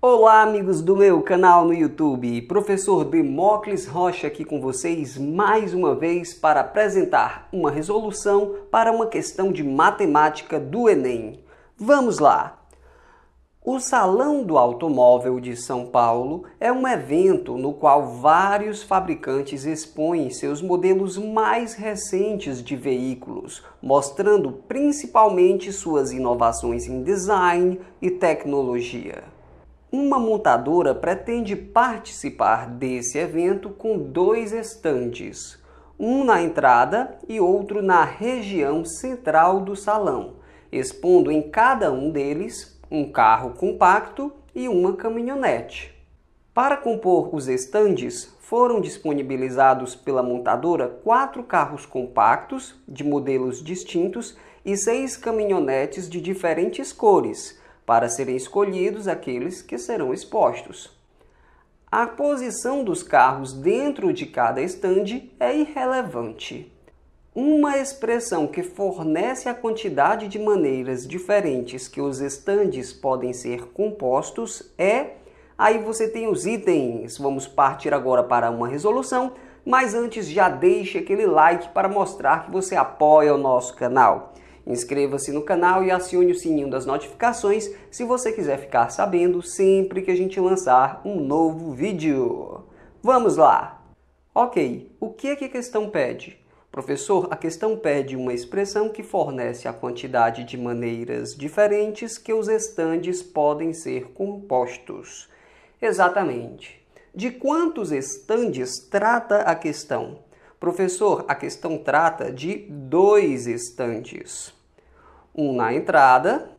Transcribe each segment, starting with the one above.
Olá, amigos do meu canal no YouTube. Professor Demócles Rocha aqui com vocês mais uma vez para apresentar uma resolução para uma questão de matemática do Enem. Vamos lá! O Salão do Automóvel de São Paulo é um evento no qual vários fabricantes expõem seus modelos mais recentes de veículos, mostrando principalmente suas inovações em design e tecnologia. Uma montadora pretende participar desse evento com dois estandes, um na entrada e outro na região central do salão, expondo em cada um deles um carro compacto e uma caminhonete. Para compor os estandes, foram disponibilizados pela montadora quatro carros compactos de modelos distintos e seis caminhonetes de diferentes cores, para serem escolhidos aqueles que serão expostos. A posição dos carros dentro de cada estande é irrelevante. Uma expressão que fornece a quantidade de maneiras diferentes que os estandes podem ser compostos é. Aí você tem os itens. Vamos partir agora para uma resolução, mas antes já deixe aquele like para mostrar que você apoia o nosso canal. Inscreva-se no canal e acione o sininho das notificações se você quiser ficar sabendo sempre que a gente lançar um novo vídeo. Vamos lá! Ok, o que é que a questão pede? Professor, a questão pede uma expressão que fornece a quantidade de maneiras diferentes que os estandes podem ser compostos. Exatamente. De quantos estandes trata a questão? Professor, a questão trata de dois estandes um na entrada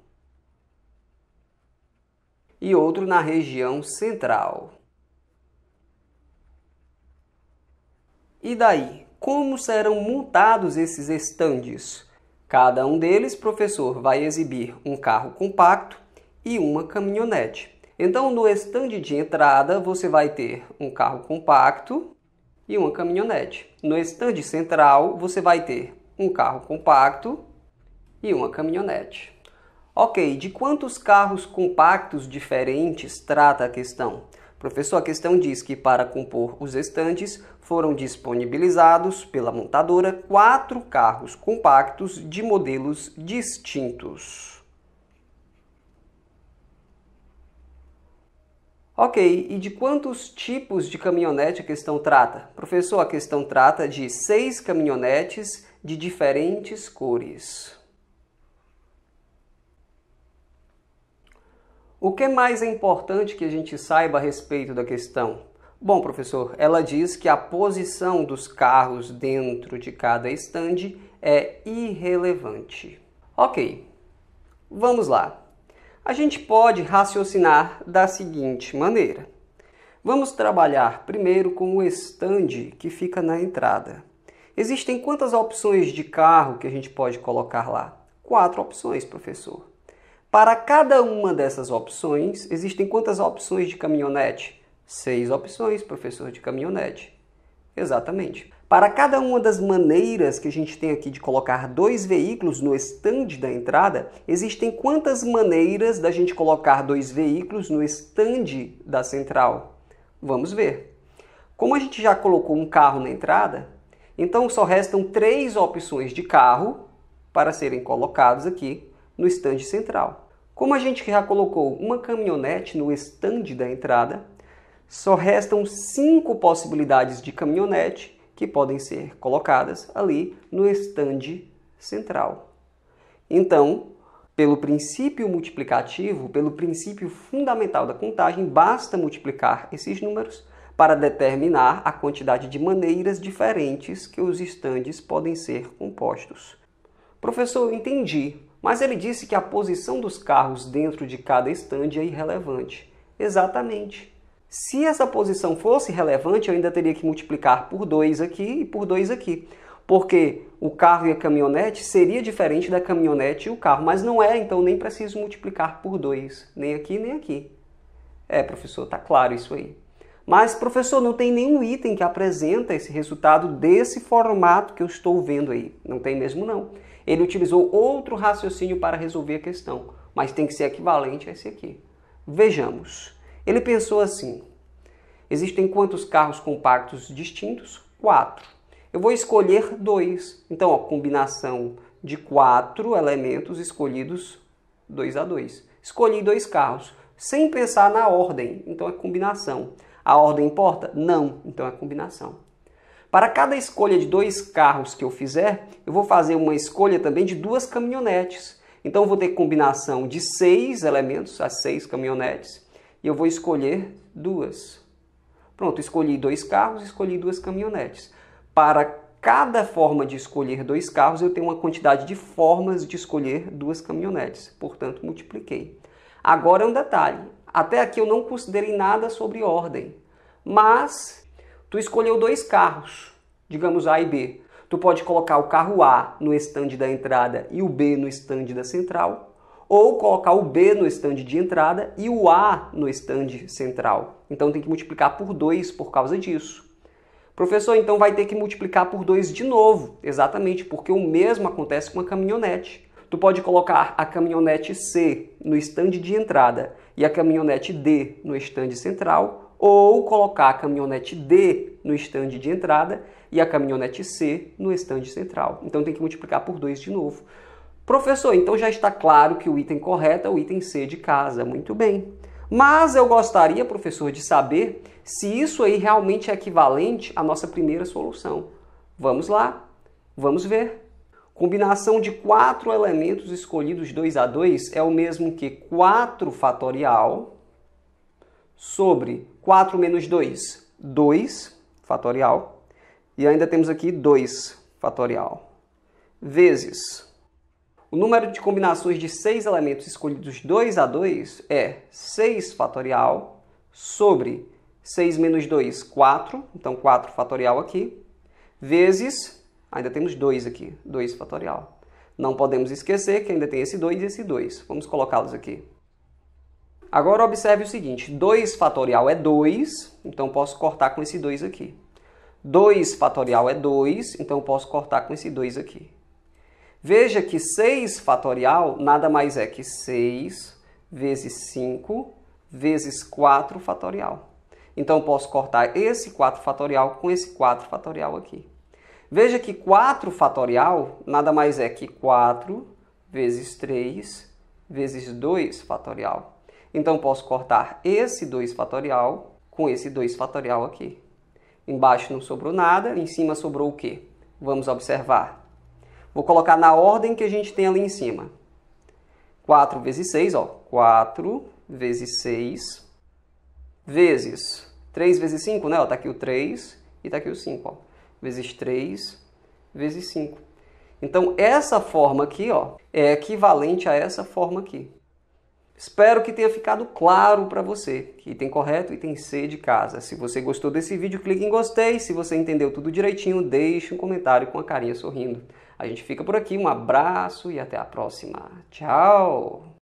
e outro na região central. E daí, como serão montados esses estandes? Cada um deles, professor, vai exibir um carro compacto e uma caminhonete. Então, no estande de entrada, você vai ter um carro compacto e uma caminhonete. No estande central, você vai ter um carro compacto e uma caminhonete. Ok, de quantos carros compactos diferentes trata a questão? Professor, a questão diz que para compor os estantes foram disponibilizados pela montadora quatro carros compactos de modelos distintos. Ok, e de quantos tipos de caminhonete a questão trata? Professor, a questão trata de seis caminhonetes de diferentes cores. O que mais é importante que a gente saiba a respeito da questão? Bom, professor, ela diz que a posição dos carros dentro de cada estande é irrelevante. Ok, vamos lá. A gente pode raciocinar da seguinte maneira. Vamos trabalhar primeiro com o estande que fica na entrada. Existem quantas opções de carro que a gente pode colocar lá? Quatro opções, professor. Para cada uma dessas opções, existem quantas opções de caminhonete? Seis opções, professor de caminhonete. Exatamente. Para cada uma das maneiras que a gente tem aqui de colocar dois veículos no estande da entrada, existem quantas maneiras da gente colocar dois veículos no estande da central? Vamos ver. Como a gente já colocou um carro na entrada, então só restam três opções de carro para serem colocados aqui no estande central. Como a gente já colocou uma caminhonete no estande da entrada, só restam cinco possibilidades de caminhonete que podem ser colocadas ali no estande central. Então, pelo princípio multiplicativo, pelo princípio fundamental da contagem, basta multiplicar esses números para determinar a quantidade de maneiras diferentes que os estandes podem ser compostos. Professor, entendi. Mas ele disse que a posição dos carros dentro de cada estande é irrelevante. Exatamente. Se essa posição fosse relevante, eu ainda teria que multiplicar por 2 aqui e por 2 aqui. Porque o carro e a caminhonete seria diferente da caminhonete e o carro, mas não é, então nem preciso multiplicar por 2, nem aqui nem aqui. É, professor, tá claro isso aí. Mas, professor, não tem nenhum item que apresenta esse resultado desse formato que eu estou vendo aí. Não tem mesmo, não ele utilizou outro raciocínio para resolver a questão, mas tem que ser equivalente a esse aqui. Vejamos. Ele pensou assim: existem quantos carros compactos distintos? Quatro. Eu vou escolher dois. Então, a combinação de quatro elementos escolhidos dois a dois. Escolhi dois carros, sem pensar na ordem. Então, é combinação. A ordem importa? Não. Então, é combinação. Para cada escolha de dois carros que eu fizer, eu vou fazer uma escolha também de duas caminhonetes. Então eu vou ter combinação de seis elementos, as seis caminhonetes, e eu vou escolher duas. Pronto, escolhi dois carros, escolhi duas caminhonetes. Para cada forma de escolher dois carros, eu tenho uma quantidade de formas de escolher duas caminhonetes. Portanto, multipliquei. Agora é um detalhe. Até aqui eu não considerei nada sobre ordem. Mas Tu escolheu dois carros, digamos A e B. Tu pode colocar o carro A no estande da entrada e o B no estande da central, ou colocar o B no estande de entrada e o A no estande central. Então tem que multiplicar por 2 por causa disso. Professor, então vai ter que multiplicar por 2 de novo. Exatamente, porque o mesmo acontece com a caminhonete. Tu pode colocar a caminhonete C no estande de entrada e a caminhonete D no estande central, ou colocar a caminhonete D no estande de entrada e a caminhonete C no estande central. Então tem que multiplicar por 2 de novo. Professor, então já está claro que o item correto é o item C de casa. Muito bem. Mas eu gostaria, professor, de saber se isso aí realmente é equivalente à nossa primeira solução. Vamos lá, vamos ver. Combinação de quatro elementos escolhidos 2 a 2 é o mesmo que 4 fatorial sobre 4 menos 2, 2 fatorial. E ainda temos aqui 2 fatorial. Vezes. O número de combinações de 6 elementos escolhidos 2 a 2 é 6 fatorial sobre 6 menos 2, 4. Então, 4 fatorial aqui. Vezes, ainda temos 2 aqui, 2 fatorial. Não podemos esquecer que ainda tem esse 2 e esse 2. Vamos colocá-los aqui. Agora observe o seguinte, 2 fatorial é 2, então posso cortar com esse 2 aqui. 2 fatorial é 2, então posso cortar com esse 2 aqui. Veja que 6 fatorial nada mais é que 6 vezes 5 vezes 4 fatorial. Então posso cortar esse 4 fatorial com esse 4 fatorial aqui. Veja que 4 fatorial nada mais é que 4 vezes 3 vezes 2 fatorial. Então posso cortar esse 2 fatorial com esse 2 fatorial aqui. Embaixo não sobrou nada, em cima sobrou o quê? Vamos observar. Vou colocar na ordem que a gente tem ali em cima. 4 vezes 6, ó. 4 vezes 6 vezes 3 vezes 5, né? Ó, tá aqui o 3 e tá aqui o 5, ó. Vezes 3 vezes 5. Então, essa forma aqui, ó, é equivalente a essa forma aqui. Espero que tenha ficado claro para você que tem correto e tem C de casa. Se você gostou desse vídeo, clique em gostei. Se você entendeu tudo direitinho, deixe um comentário com a carinha sorrindo. A gente fica por aqui, um abraço e até a próxima. Tchau!